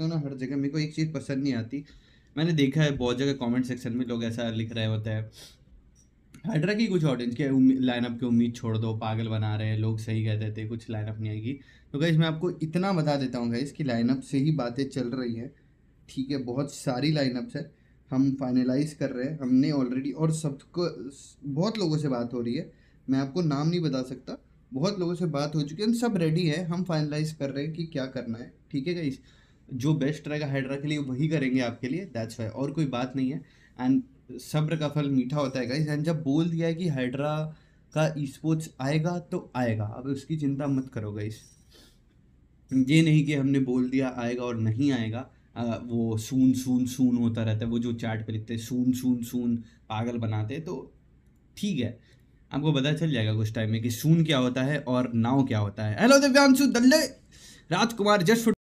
करता हूँ ना हर जगह मेरे को एक चीज़ पसंद नहीं आती मैंने देखा है बहुत जगह कमेंट सेक्शन में लोग ऐसा लिख रहे होते हैं हाइड्रा की कुछ ऑडियंस के लाइनअप की उम्मीद छोड़ दो पागल बना रहे हैं लोग सही कहते थे कुछ लाइनअप नहीं आएगी तो गई मैं आपको इतना बता देता हूँ गई इसकी लाइनअप से ही बातें चल रही है ठीक है बहुत सारी लाइनअप्स है हम फाइनलाइज कर रहे हैं हमने ऑलरेडी और सबको बहुत लोगों से बात हो रही है मैं आपको नाम नहीं बता सकता बहुत लोगों से बात हो चुकी है सब रेडी है हम फाइनलाइज कर रहे हैं कि क्या करना है ठीक है गई जो बेस्ट रहेगा हाइड्रा के लिए वही करेंगे आपके लिए दैट्स वाई और कोई बात नहीं है एंड सब्र का फल मीठा होता है गाइस एंड जब बोल दिया है कि हाइड्रा का ई स्पोर्ट्स आएगा तो आएगा अब उसकी चिंता मत करो गाइस ये नहीं कि हमने बोल दिया आएगा और नहीं आएगा आ, वो सून सून सून होता रहता है वो जो चार्ट पर लिखते हैं सून सून सून पागल बनाते तो ठीक है आपको पता चल जाएगा कुछ टाइम में कि सून क्या होता है और नाव क्या होता है हेलो दिव्यांशु दल्ले राजकुमार जस्ट